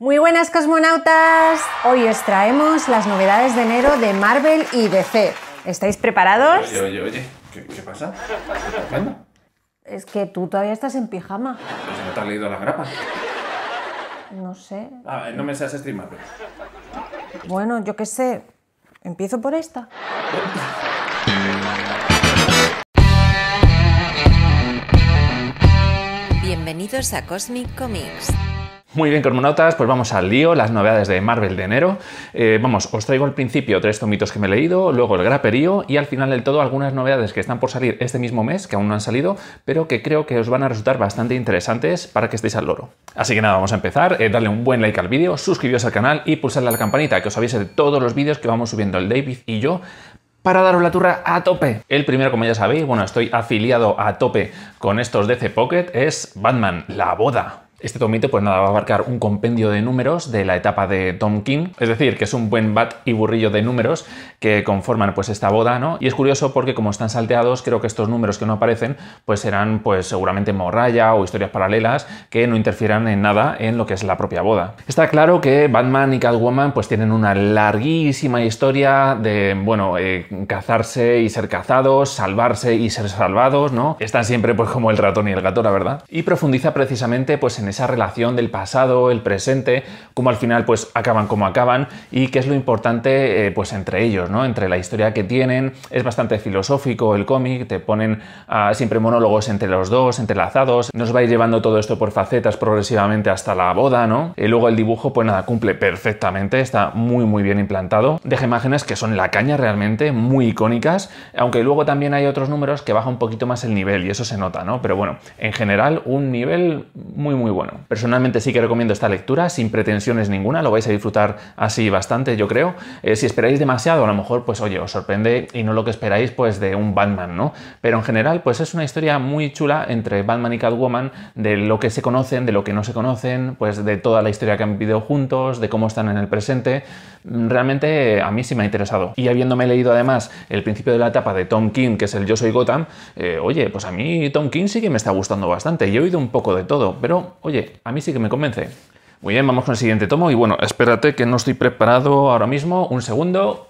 Muy buenas cosmonautas, hoy os traemos las novedades de enero de Marvel y DC. ¿Estáis preparados? Oye, oye, oye, ¿qué, pasa? ¿Qué Es que tú todavía estás en pijama. Pues no te has leído las grapas. No sé. A no me seas streamable. Bueno, yo qué sé. Empiezo por esta. Bienvenidos a Cosmic Comics. Muy bien, Cormonautas, pues vamos al lío, las novedades de Marvel de enero. Eh, vamos, os traigo al principio tres tomitos que me he leído, luego el graperío y al final del todo algunas novedades que están por salir este mismo mes, que aún no han salido, pero que creo que os van a resultar bastante interesantes para que estéis al loro. Así que nada, vamos a empezar, eh, darle un buen like al vídeo, suscribiros al canal y pulsarle la campanita que os avise de todos los vídeos que vamos subiendo el David y yo para daros la turra a tope. El primero, como ya sabéis, bueno, estoy afiliado a tope con estos DC Pocket, es Batman, la boda. Este tomito pues nada, va a abarcar un compendio de números de la etapa de Tom King, es decir, que es un buen bat y burrillo de números que conforman pues esta boda, ¿no? Y es curioso porque como están salteados, creo que estos números que no aparecen pues serán pues seguramente morralla o historias paralelas que no interfieran en nada en lo que es la propia boda. Está claro que Batman y Catwoman pues tienen una larguísima historia de, bueno, eh, cazarse y ser cazados, salvarse y ser salvados, ¿no? Están siempre pues como el ratón y el gato, la verdad. Y profundiza precisamente pues en esa relación del pasado, el presente, cómo al final pues acaban como acaban y qué es lo importante eh, pues entre ellos, ¿no? Entre la historia que tienen, es bastante filosófico el cómic, te ponen ah, siempre monólogos entre los dos, entrelazados, nos va a ir llevando todo esto por facetas progresivamente hasta la boda, ¿no? Y luego el dibujo pues nada, cumple perfectamente, está muy muy bien implantado, deja imágenes que son la caña realmente, muy icónicas, aunque luego también hay otros números que baja un poquito más el nivel y eso se nota, ¿no? Pero bueno, en general un nivel muy muy bueno bueno. Personalmente sí que recomiendo esta lectura, sin pretensiones ninguna, lo vais a disfrutar así bastante, yo creo. Eh, si esperáis demasiado, a lo mejor, pues oye, os sorprende y no lo que esperáis, pues de un Batman, ¿no? Pero en general, pues es una historia muy chula entre Batman y Catwoman, de lo que se conocen, de lo que no se conocen, pues de toda la historia que han vivido juntos, de cómo están en el presente. Mm, realmente eh, a mí sí me ha interesado. Y habiéndome leído además el principio de la etapa de Tom King, que es el Yo Soy Gotham, eh, oye, pues a mí Tom King sí que me está gustando bastante. Yo he oído un poco de todo, pero Oye, a mí sí que me convence. Muy bien, vamos con el siguiente tomo y bueno, espérate que no estoy preparado ahora mismo. Un segundo.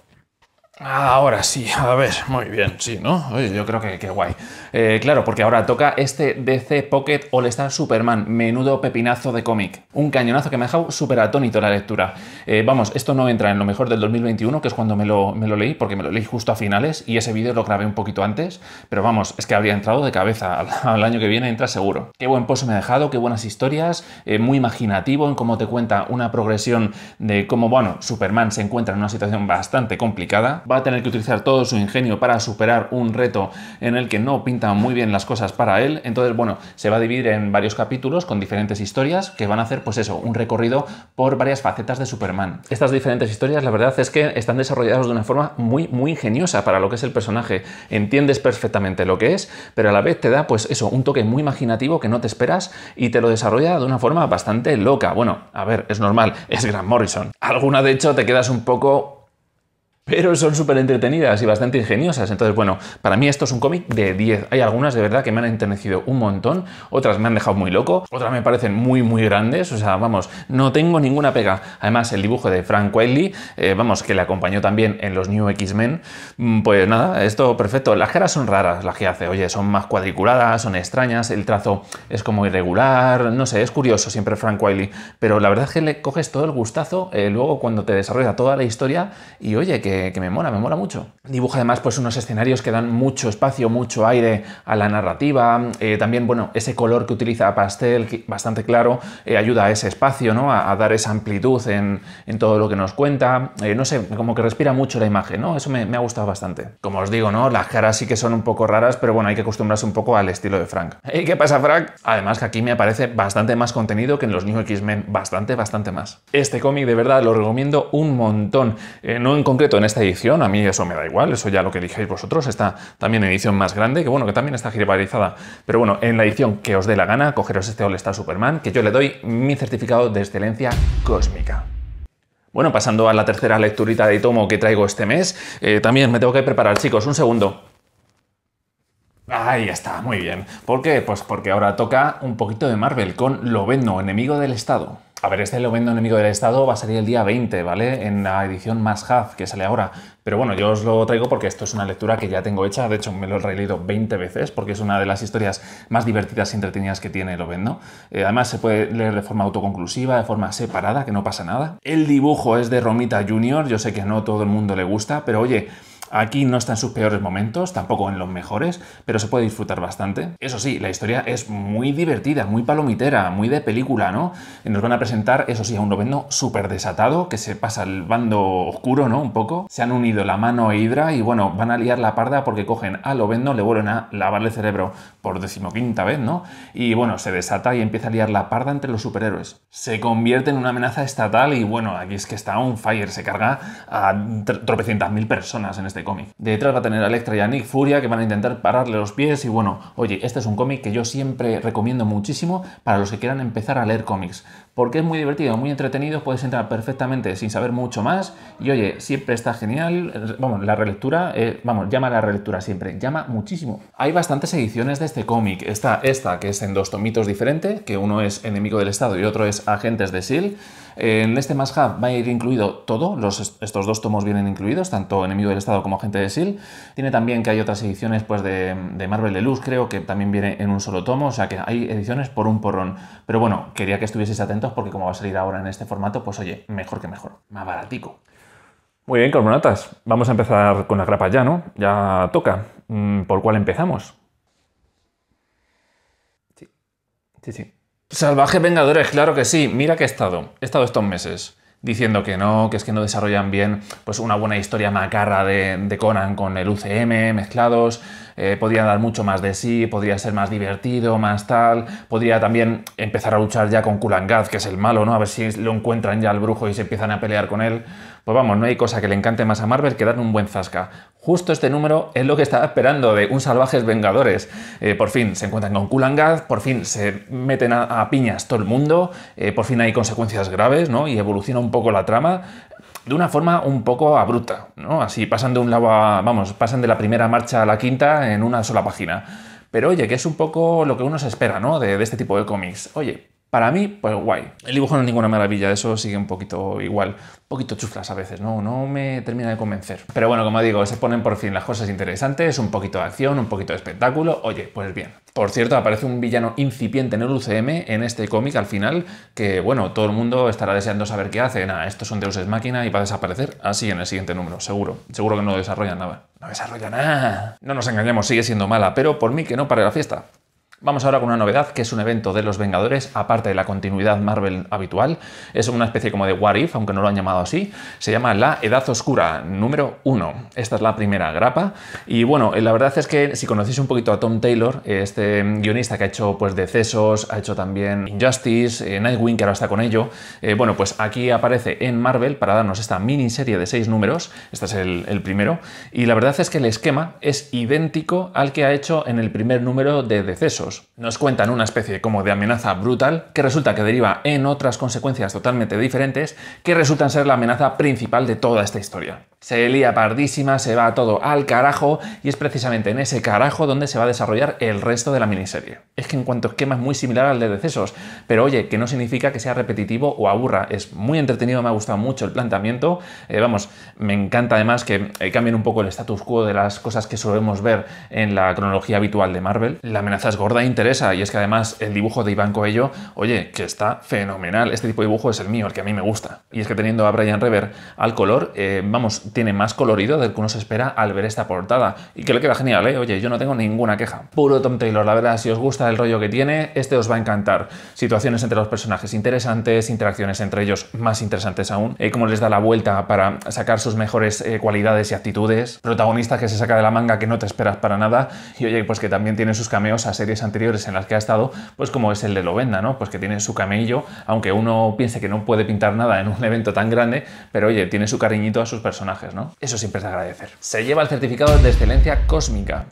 Ah, ahora sí, a ver, muy bien, sí, ¿no? Oye, yo creo que, qué guay. Eh, claro, porque ahora toca este DC Pocket All Star Superman, menudo pepinazo de cómic. Un cañonazo que me ha dejado súper atónito la lectura. Eh, vamos, esto no entra en lo mejor del 2021, que es cuando me lo, me lo leí, porque me lo leí justo a finales y ese vídeo lo grabé un poquito antes, pero vamos, es que habría entrado de cabeza. Al, año que viene entra seguro. Qué buen pozo me ha dejado, qué buenas historias, eh, muy imaginativo en cómo te cuenta una progresión de cómo, bueno, Superman se encuentra en una situación bastante complicada va a tener que utilizar todo su ingenio para superar un reto en el que no pintan muy bien las cosas para él. Entonces, bueno, se va a dividir en varios capítulos con diferentes historias que van a hacer, pues eso, un recorrido por varias facetas de Superman. Estas diferentes historias, la verdad es que están desarrolladas de una forma muy, muy ingeniosa para lo que es el personaje. Entiendes perfectamente lo que es, pero a la vez te da, pues eso, un toque muy imaginativo que no te esperas y te lo desarrolla de una forma bastante loca. Bueno, a ver, es normal, es Grant Morrison. Alguna, de hecho, te quedas un poco pero son súper entretenidas y bastante ingeniosas. Entonces, bueno, para mí esto es un cómic de 10. Hay algunas de verdad que me han enternecido un montón, otras me han dejado muy loco, otras me parecen muy, muy grandes. O sea, vamos, no tengo ninguna pega. Además, el dibujo de Frank Wiley, eh, vamos, que le acompañó también en los New X-Men, mm, pues nada, esto perfecto. Las caras son raras las que hace, oye, son más cuadriculadas, son extrañas, el trazo es como irregular, no sé, es curioso siempre Frank Wiley, pero la verdad es que le coges todo el gustazo eh, luego cuando te desarrolla toda la historia y oye, que que, me mola, me mola mucho. Dibuja además pues unos escenarios que dan mucho espacio, mucho aire a la narrativa, eh, también bueno, ese color que utiliza pastel bastante claro eh, ayuda a ese espacio, ¿no? A, dar esa amplitud en, todo lo que nos cuenta, eh, no sé, como que respira mucho la imagen, ¿no? Eso me, ha gustado bastante. Como os digo, ¿no? Las caras sí que son un poco raras, pero bueno, hay que acostumbrarse un poco al estilo de Frank. ¿Y qué pasa, Frank? Además que aquí me aparece bastante más contenido que en los New X-Men, bastante, bastante más. Este cómic de verdad lo recomiendo un montón, no en concreto en esta edición, a mí eso me da igual, eso ya lo que dijéis vosotros, está también edición más grande, que bueno, que también está globalizada, pero bueno, en la edición que os dé la gana, cogeros este All Star Superman, que yo le doy mi certificado de excelencia cósmica. Bueno, pasando a la tercera lecturita de tomo que traigo este mes, eh, también me tengo que preparar, chicos, un segundo. Ahí está, muy bien. ¿Por qué? Pues porque ahora toca un poquito de Marvel con Loveno, enemigo del Estado. A ver, este vendo, enemigo del Estado va a salir el día 20, ¿vale? En la edición más half que sale ahora. Pero bueno, yo os lo traigo porque esto es una lectura que ya tengo hecha. De hecho, me lo he releído 20 veces porque es una de las historias más divertidas y entretenidas que tiene el eh, además, se puede leer de forma autoconclusiva, de forma separada, que no pasa nada. El dibujo es de Romita Junior. Yo sé que no todo el mundo le gusta, pero oye, Aquí no está en sus peores momentos, tampoco en los mejores, pero se puede disfrutar bastante. Eso sí, la historia es muy divertida, muy palomitera, muy de película, ¿no? Nos van a presentar, eso sí, a un noveno súper desatado, que se pasa el bando oscuro, ¿no? Un poco. Se han unido la mano e Hydra y, bueno, van a liar la parda porque cogen a Lovendo, le vuelven a lavarle el cerebro por decimoquinta vez, ¿no? Y, bueno, se desata y empieza a liar la parda entre los superhéroes. Se convierte en una amenaza estatal y, bueno, aquí es que está un fire, se carga a tropecientas mil personas en este de este cómic. Detrás va a tener a Electra y a Nick Furia que van a intentar pararle los pies y bueno, oye, este es un cómic que yo siempre recomiendo muchísimo para los que quieran empezar a leer cómics, porque es muy divertido, muy entretenido, puedes entrar perfectamente sin saber mucho más y oye, siempre está genial, vamos, la relectura, eh, vamos, llama a la relectura siempre, llama muchísimo. Hay bastantes ediciones de este cómic, está esta que es en dos tomitos diferentes, que uno es Enemigo del Estado y otro es Agentes de Sil. En este Mass va a ir incluido todo, los, estos dos tomos vienen incluidos, tanto Enemigo del Estado como Agente de Sil. E Tiene también que hay otras ediciones pues, de, de luz, creo que también viene en un solo tomo, o sea que hay ediciones por un porrón. Pero bueno, quería que estuvieseis atentos porque como va a salir ahora en este formato, pues oye, mejor que mejor, más baratico. Muy bien, corbonatas. Vamos a empezar con la grapa ya, ¿no? Ya toca. Mm, ¿Por cuál empezamos? Sí, sí, sí. Salvaje Vengadores, claro que sí. Mira que he estado. He estado estos meses diciendo que no, que es que no desarrollan bien pues una buena historia macarra de, Conan con el UCM mezclados, eh, podría dar mucho más de sí, podría ser más divertido, más tal, podría también empezar a luchar ya con Kulangaz, que es el malo, ¿no? A ver si lo encuentran ya al brujo y se empiezan a pelear con él. Pues vamos, no hay cosa que le encante más a Marvel que dar un buen zasca. Justo este número es lo que estaba esperando de un Salvajes Vengadores. Eh, por fin se encuentran con Kulangaz, por fin se meten a, piñas todo el mundo, eh, por fin hay consecuencias graves, ¿no? Y evoluciona un poco la trama de una forma un poco abrupta, ¿no? Así pasan de un lado vamos, pasan de la primera marcha a la quinta en una sola página. Pero oye, que es un poco lo que uno se espera, ¿no? De, de este tipo de cómics. Oye, para mí, pues guay. El dibujo no es ninguna maravilla, eso sigue un poquito igual, un poquito chuflas a veces, ¿no? No me termina de convencer. Pero bueno, como digo, se ponen por fin las cosas interesantes, un poquito de acción, un poquito de espectáculo, oye, pues bien. Por cierto, aparece un villano incipiente en el UCM, en este cómic al final, que bueno, todo el mundo estará deseando saber qué hace. Nada, estos son de Máquina y va a desaparecer así en el siguiente número, seguro. Seguro que no desarrollan nada. No desarrolla nada. No nos engañemos, sigue siendo mala, pero por mí que no para la fiesta. Vamos ahora con una novedad, que es un evento de los Vengadores, aparte de la continuidad Marvel habitual. Es una especie como de What If, aunque no lo han llamado así. Se llama La Edad Oscura, número 1. Esta es la primera grapa. Y bueno, eh, la verdad es que si conocéis un poquito a Tom Taylor, este mm, guionista que ha hecho pues decesos, ha hecho también Injustice, eh, Nightwing, que ahora está con ello, eh, bueno, pues aquí aparece en Marvel para darnos esta miniserie de seis números. Este es el primero. Y la verdad es que el esquema es idéntico al que ha hecho en el primer número de decesos. Nos cuentan una especie como de amenaza brutal que resulta que deriva en otras consecuencias totalmente diferentes que resultan ser la amenaza principal de toda esta historia. Se lía pardísima, se va todo al carajo y es precisamente en ese carajo donde se va a desarrollar el resto de la miniserie. Es que en cuanto esquema es muy similar al de decesos, pero oye, que no significa que sea repetitivo o aburra. Es muy entretenido, me ha gustado mucho el planteamiento. Eh, vamos, me encanta además que eh, cambien un poco el status quo de las cosas que solemos ver en la cronología habitual de Marvel. La amenaza es gorda interesa y es que además el dibujo de Iván Coello, oye, que está fenomenal, este tipo de dibujo es el mío, el que a mí me gusta. Y es que teniendo a Brian Rever al color, eh, vamos, tiene más colorido del que uno se espera al ver esta portada y que le queda genial, ¿eh? Oye, yo no tengo ninguna queja. Puro Tom Taylor, la verdad, si os gusta el rollo que tiene, este os va a encantar. Situaciones entre los personajes interesantes, interacciones entre ellos más interesantes aún, eh, como les da la vuelta para sacar sus mejores cualidades y actitudes, protagonista que se saca de la manga que no te esperas para nada y oye, pues que también tiene sus cameos a series anteriores en las que ha estado, pues como es el de Lovenda, ¿no? Pues que tiene su camello, aunque uno piense que no puede pintar nada en un evento tan grande, pero oye, tiene su cariñito a sus personajes, ¿no? Eso siempre es agradecer. Se lleva el certificado de excelencia cósmica.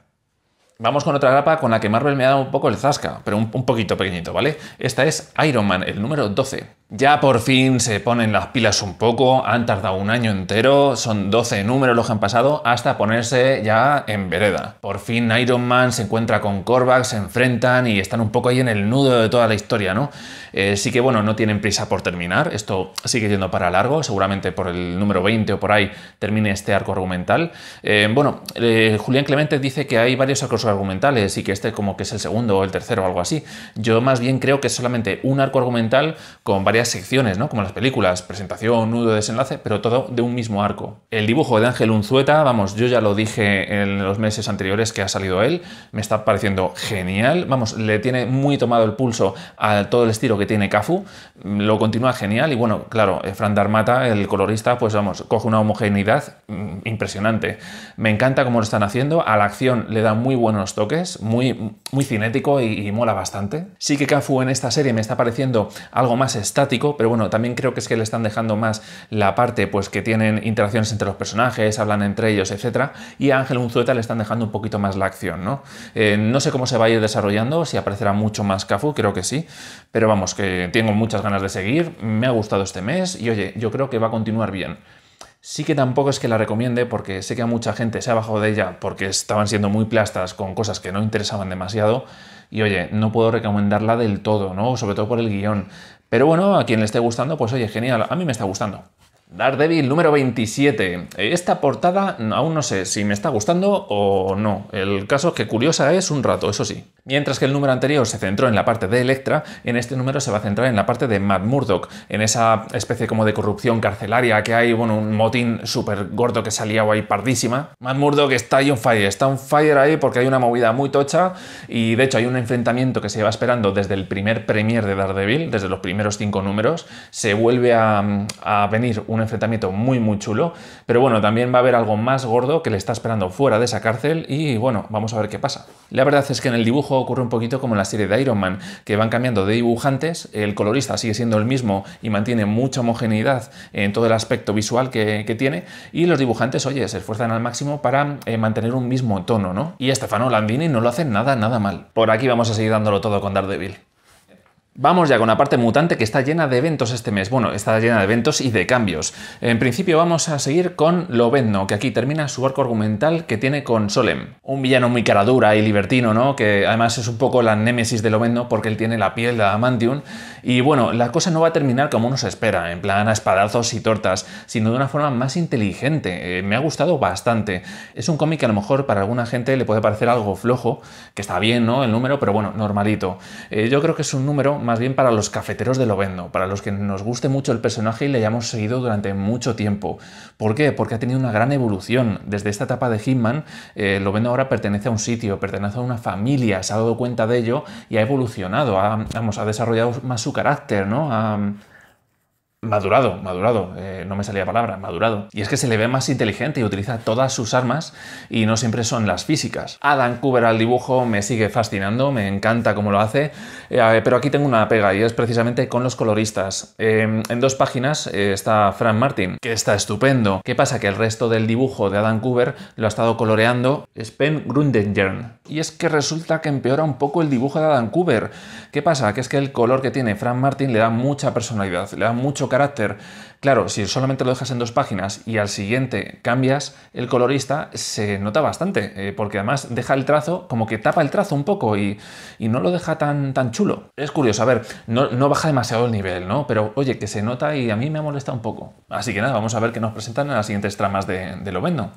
Vamos con otra grapa con la que Marvel me ha dado un poco el zasca, pero un, poquito pequeñito, ¿vale? Esta es Iron Man, el número 12. Ya por fin se ponen las pilas un poco, han tardado un año entero, son 12 números los que han pasado, hasta ponerse ya en vereda. Por fin Iron Man se encuentra con Korvac, se enfrentan y están un poco ahí en el nudo de toda la historia, ¿no? Eh, sí que bueno, no tienen prisa por terminar, esto sigue yendo para largo, seguramente por el número 20 o por ahí termine este arco argumental. Eh, bueno, eh, Julián Clemente dice que hay varios arcos argumentales y que este como que es el segundo o el tercero o algo así. Yo más bien creo que es solamente un arco argumental con varias secciones, ¿no? Como las películas, presentación, nudo, desenlace, pero todo de un mismo arco. El dibujo de Ángel Unzueta, vamos, yo ya lo dije en los meses anteriores que ha salido él, me está pareciendo genial, vamos, le tiene muy tomado el pulso a todo el estilo que tiene Cafu, lo continúa genial y bueno, claro, eh, Fran Darmata, el colorista, pues vamos, coge una homogeneidad mm, impresionante. Me encanta cómo lo están haciendo, a la acción le da muy buen toques, muy, muy cinético y, mola bastante. Sí que Kafu en esta serie me está pareciendo algo más estático, pero bueno, también creo que es que le están dejando más la parte pues que tienen interacciones entre los personajes, hablan entre ellos, etc. Y a Ángel Unzueta le están dejando un poquito más la acción, ¿no? Eh, no sé cómo se va a ir desarrollando, si aparecerá mucho más Cafu, creo que sí, pero vamos, que tengo muchas ganas de seguir, me ha gustado este mes y oye, yo creo que va a continuar bien. Sí que tampoco es que la recomiende porque sé que a mucha gente se ha bajado de ella porque estaban siendo muy plastas con cosas que no interesaban demasiado y oye, no puedo recomendarla del todo, ¿no? Sobre todo por el guión. Pero bueno, a quien le esté gustando, pues oye, genial, a mí me está gustando. Daredevil número 27. Esta portada aún no sé si me está gustando o no. El caso es que curiosa es un rato, eso sí. Mientras que el número anterior se centró en la parte de Electra, en este número se va a centrar en la parte de Matt Murdock, en esa especie como de corrupción carcelaria que hay, bueno, un motín súper gordo que salía ahí pardísima. Matt Murdock está ahí on fire, está on fire ahí porque hay una movida muy tocha y de hecho hay un enfrentamiento que se lleva esperando desde el primer premier de Daredevil, desde los primeros cinco números. Se vuelve a, a venir un un enfrentamiento muy, muy chulo. Pero bueno, también va a haber algo más gordo que le está esperando fuera de esa cárcel y bueno, vamos a ver qué pasa. La verdad es que en el dibujo ocurre un poquito como en la serie de Iron Man, que van cambiando de dibujantes, el colorista sigue siendo el mismo y mantiene mucha homogeneidad en todo el aspecto visual que, tiene, y los dibujantes, oye, se esfuerzan al máximo para eh, mantener un mismo tono, ¿no? Y Stefano Landini no lo hace nada, nada mal. Por aquí vamos a seguir dándolo todo con Daredevil. Vamos ya con la parte mutante que está llena de eventos este mes. Bueno, está llena de eventos y de cambios. En principio vamos a seguir con Lovendo, que aquí termina su arco argumental que tiene con Solem. Un villano muy caradura y libertino, ¿no? Que además es un poco la némesis de Lovendo porque él tiene la piel de Amantium. Y bueno, la cosa no va a terminar como uno se espera, en plan a espadazos y tortas, sino de una forma más inteligente. Eh, me ha gustado bastante. Es un cómic que a lo mejor para alguna gente le puede parecer algo flojo, que está bien, ¿no? El número, pero bueno, normalito. Eh, yo creo que es un número más bien para los cafeteros de Lovendo, para los que nos guste mucho el personaje y le hayamos seguido durante mucho tiempo. ¿Por qué? Porque ha tenido una gran evolución. Desde esta etapa de Hitman, eh, Lovendo ahora pertenece a un sitio, pertenece a una familia, se ha dado cuenta de ello y ha evolucionado, ha, ha desarrollado más su carácter, ¿no? madurado, madurado, eh, no me salía palabra, madurado. Y es que se le ve más inteligente y utiliza todas sus armas y no siempre son las físicas. Adam Cooper al dibujo me sigue fascinando, me encanta cómo lo hace, eh, pero aquí tengo una pega y es precisamente con los coloristas. Em, en dos páginas eh, está Frank Martin, que está estupendo. ¿Qué pasa? Que el resto del dibujo de Adam Cooper lo ha estado coloreando Spen Grundengern. Y es que resulta que empeora un poco el dibujo de Adam Cooper. ¿Qué pasa? Que es que el color que tiene Frank Martin le da mucha personalidad, le da mucho carácter. Claro, si solamente lo dejas en dos páginas y al siguiente cambias el colorista, se nota bastante, eh, porque además deja el trazo, como que tapa el trazo un poco y, no lo deja tan, tan chulo. Es curioso, a ver, no, baja demasiado el nivel, ¿no? Pero oye, que se nota y a mí me ha molestado un poco. Así que nada, vamos a ver qué nos presentan en las siguientes tramas de, Lo Vendo.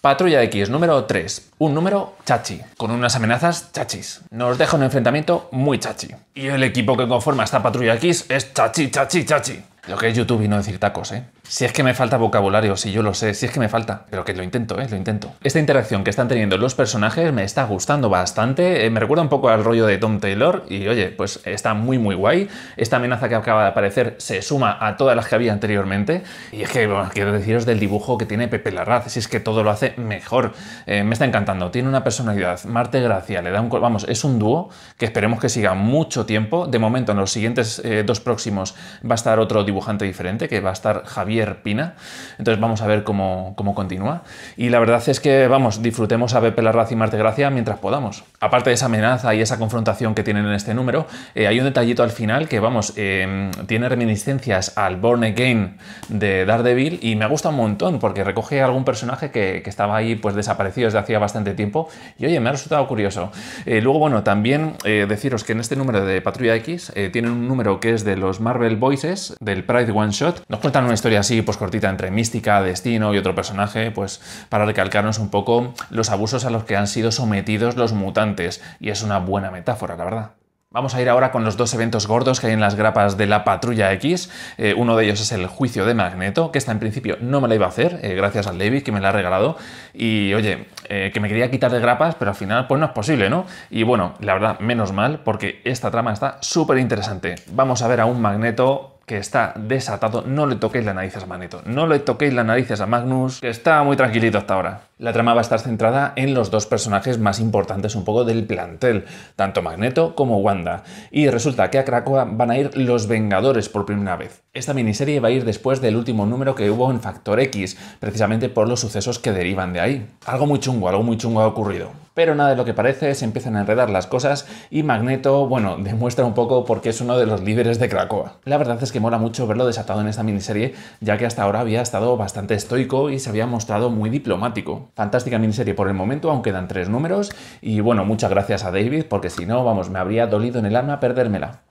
Patrulla X, número 3. Un número chachi, con unas amenazas chachis. Nos deja un enfrentamiento muy chachi. Y el equipo que conforma esta Patrulla X es chachi, chachi, chachi lo que es YouTube y no decir tacos, ¿eh? Si es que me falta vocabulario, si yo lo sé, si es que me falta. Pero que lo intento, ¿eh? Lo intento. Esta interacción que están teniendo los personajes me está gustando bastante. Eh, me recuerda un poco al rollo de Tom Taylor y, oye, pues está muy, muy guay. Esta amenaza que acaba de aparecer se suma a todas las que había anteriormente. Y es que, bueno, quiero deciros del dibujo que tiene Pepe Larraz. Si es que todo lo hace mejor. Eh, me está encantando. Tiene una personalidad. Marte Gracia le da un... Vamos, es un dúo que esperemos que siga mucho tiempo. De momento, en los siguientes dos próximos va a estar otro dibujante diferente, que va a estar Javier Pina. Entonces vamos a ver cómo, cómo continúa. Y la verdad es que, vamos, disfrutemos a La Larraz y Marte Gracia mientras podamos. Aparte de esa amenaza y esa confrontación que tienen en este número, eh, hay un detallito al final que, vamos, eh, tiene reminiscencias al Born Again de Daredevil y me gusta un montón porque recoge algún personaje que, estaba ahí pues desaparecido desde hacía bastante tiempo y oye, me ha resultado curioso. Eh, luego, bueno, también deciros que en este número de Patrulla X tienen un número que es de los Marvel Voices, del Pride One Shot. Nos cuentan una historia pues cortita entre Mística, Destino y otro personaje, pues para recalcarnos un poco los abusos a los que han sido sometidos los mutantes, y es una buena metáfora, la verdad. Vamos a ir ahora con los dos eventos gordos que hay en las grapas de la Patrulla X. Eh, uno de ellos es el juicio de Magneto, que esta en principio no me la iba a hacer, eh, gracias al David que me la ha regalado. Y oye, eh, que me quería quitar de grapas, pero al final pues no es posible, ¿no? Y bueno, la verdad, menos mal, porque esta trama está súper interesante. Vamos a ver a un Magneto que está desatado, no le toquéis la narices a Magneto, no le toquéis las narices a Magnus, que está muy tranquilito hasta ahora. La trama va a estar centrada en los dos personajes más importantes un poco del plantel, tanto Magneto como Wanda. Y resulta que a Krakoa van a ir los Vengadores por primera vez. Esta miniserie va a ir después del último número que hubo en Factor X, precisamente por los sucesos que derivan de ahí. Algo muy chungo, algo muy chungo ha ocurrido. Pero nada de lo que parece, se empiezan a enredar las cosas y Magneto, bueno, demuestra un poco por qué es uno de los líderes de Krakoa. La verdad es que mola mucho verlo desatado en esta miniserie, ya que hasta ahora había estado bastante estoico y se había mostrado muy diplomático. Fantástica miniserie por el momento, aunque quedan tres números. Y bueno, muchas gracias a David, porque si no, vamos, me habría dolido en el alma perdérmela.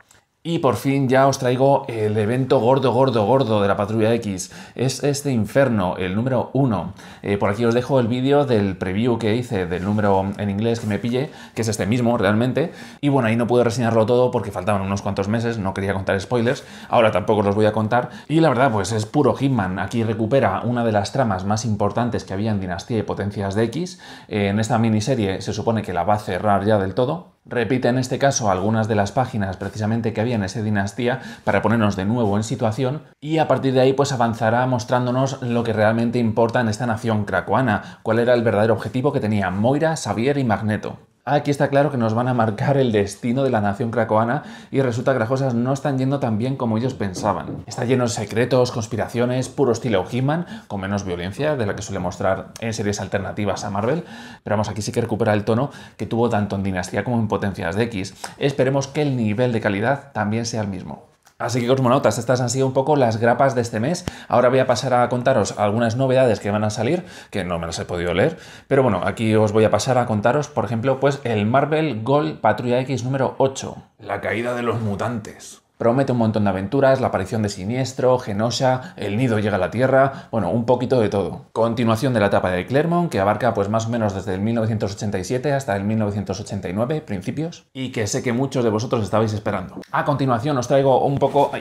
Y por fin ya os traigo el evento gordo, gordo, gordo de la Patrulla X. Es este Inferno, el número 1. Eh, por aquí os dejo el vídeo del preview que hice del número en inglés que me pillé, que es este mismo realmente. Y bueno, ahí no pude reseñarlo todo porque faltaban unos cuantos meses, no quería contar spoilers. Ahora tampoco los voy a contar. Y la verdad, pues es puro Hitman. Aquí recupera una de las tramas más importantes que había en Dinastía y Potencias de X. Eh, en esta miniserie se supone que la va a cerrar ya del todo Repite en este caso algunas de las páginas precisamente que había en esa dinastía para ponernos de nuevo en situación y a partir de ahí pues avanzará mostrándonos lo que realmente importa en esta nación cracoana, cuál era el verdadero objetivo que tenían Moira, Xavier y Magneto. Aquí está claro que nos van a marcar el destino de la nación cracoana y resulta que las cosas no están yendo tan bien como ellos pensaban. Está lleno de secretos, conspiraciones, puro estilo he con menos violencia de la que suele mostrar en series alternativas a Marvel, pero vamos, aquí sí que recupera el tono que tuvo tanto en Dinastía como en Potencias de X. Esperemos que el nivel de calidad también sea el mismo. Así que cosmonautas, estas han sido un poco las grapas de este mes. Ahora voy a pasar a contaros algunas novedades que van a salir, que no me las he podido leer, pero bueno, aquí os voy a pasar a contaros, por ejemplo, pues el Marvel Gold Patrulla X número 8, la caída de los mutantes. Promete un montón de aventuras, la aparición de Siniestro, Genosha, El Nido llega a la Tierra, bueno, un poquito de todo. Continuación de la etapa de Clermont, que abarca pues más o menos desde el 1987 hasta el 1989, principios, y que sé que muchos de vosotros estabais esperando. A continuación os traigo un poco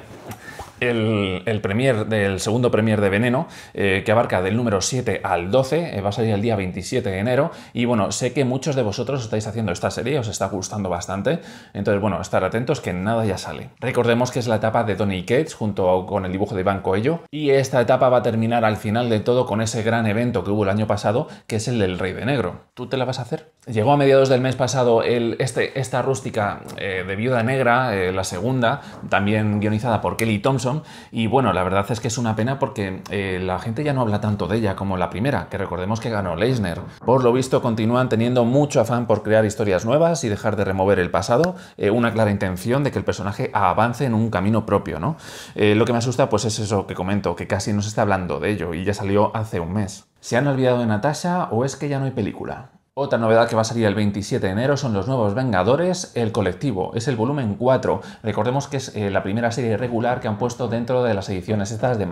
el, premier del segundo premier de Veneno, eh, que abarca del número 7 al 12, eh, va a salir el día 27 de enero. Y bueno, sé que muchos de vosotros estáis haciendo esta serie, os está gustando bastante. Entonces, bueno, estar atentos que nada ya sale. Recordemos que es la etapa de Tony Cates junto con el dibujo de Iván Coello. Y esta etapa va a terminar al final de todo con ese gran evento que hubo el año pasado, que es el del Rey de Negro. ¿Tú te la vas a hacer? Llegó a mediados del mes pasado el, este, esta rústica eh, de Viuda Negra, la segunda, también guionizada por Kelly Thompson y bueno, la verdad es que es una pena porque eh, la gente ya no habla tanto de ella como la primera, que recordemos que ganó Leisner. Por lo visto, continúan teniendo mucho afán por crear historias nuevas y dejar de remover el pasado, eh, una clara intención de que el personaje avance en un camino propio, ¿no? Eh, lo que me asusta, pues es eso que comento, que casi no se está hablando de ello y ya salió hace un mes. ¿Se han olvidado de Natasha o es que ya no hay película? Otra novedad que va a salir el 27 de enero son los nuevos Vengadores, el colectivo, es el volumen 4. Recordemos que es eh, la primera serie regular que han puesto dentro de las ediciones estas de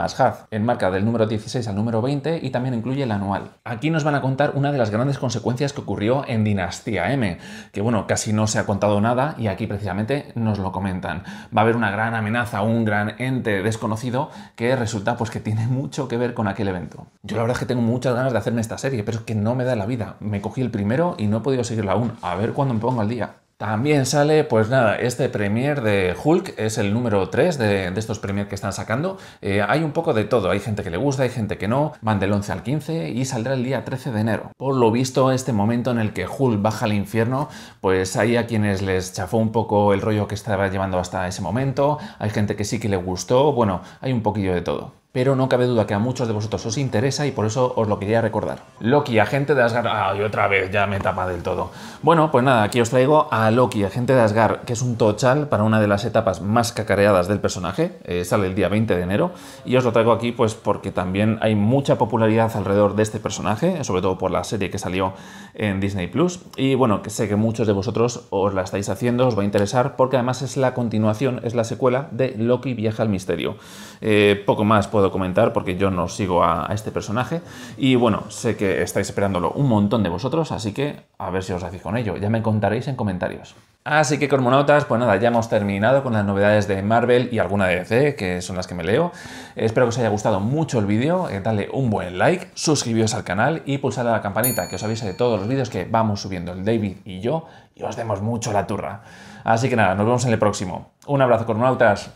en marca del número 16 al número 20 y también incluye el anual. Aquí nos van a contar una de las grandes consecuencias que ocurrió en Dinastía M, que bueno, casi no se ha contado nada y aquí precisamente nos lo comentan. Va a haber una gran amenaza, un gran ente desconocido que resulta pues que tiene mucho que ver con aquel evento. Yo la verdad es que tengo muchas ganas de hacerme esta serie, pero es que no me da la vida. Me cogí primero y no he podido seguirlo aún. A ver cuándo me pongo al día. También sale, pues nada, este premier de Hulk, es el número 3 de, estos premier que están sacando. Eh, hay un poco de todo, hay gente que le gusta, hay gente que no, van del 11 al 15 y saldrá el día 13 de enero. Por lo visto, este momento en el que Hulk baja al infierno, pues hay a quienes les chafó un poco el rollo que estaba llevando hasta ese momento, hay gente que sí que le gustó, bueno, hay un poquillo de todo pero no cabe duda que a muchos de vosotros os interesa y por eso os lo quería recordar. Loki, agente de Asgard. Ay, otra vez, ya me tapa del todo. Bueno, pues nada, aquí os traigo a Loki, agente de Asgard, que es un tochal para una de las etapas más cacareadas del personaje. Eh, sale el día 20 de enero y os lo traigo aquí pues porque también hay mucha popularidad alrededor de este personaje, sobre todo por la serie que salió en Disney Plus. Y bueno, que sé que muchos de vosotros os la estáis haciendo, os va a interesar porque además es la continuación, es la secuela de Loki viaja al misterio. Eh, poco más puedo comentar porque yo no sigo a, este personaje. Y bueno, sé que estáis esperándolo un montón de vosotros, así que a ver si os hacéis con ello. Ya me contaréis en comentarios. Así que, Cormonautas, pues nada, ya hemos terminado con las novedades de Marvel y alguna de DC, que son las que me leo. Espero que os haya gustado mucho el vídeo, eh, dadle un buen like, suscribiros al canal y pulsad a la campanita que os avise de todos los vídeos que vamos subiendo el David y yo y os demos mucho la turra. Así que nada, nos vemos en el próximo. Un abrazo, Cormonautas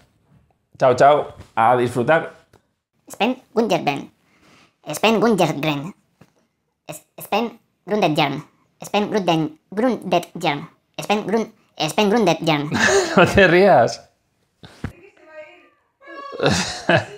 Chao, chao. A disfrutar. Sven Gundergren. Sven Gundergren. Sven Grundetjern. Sven Grunden, Grundetjern. Sven Grund, Sven Grundetjern. no te rías.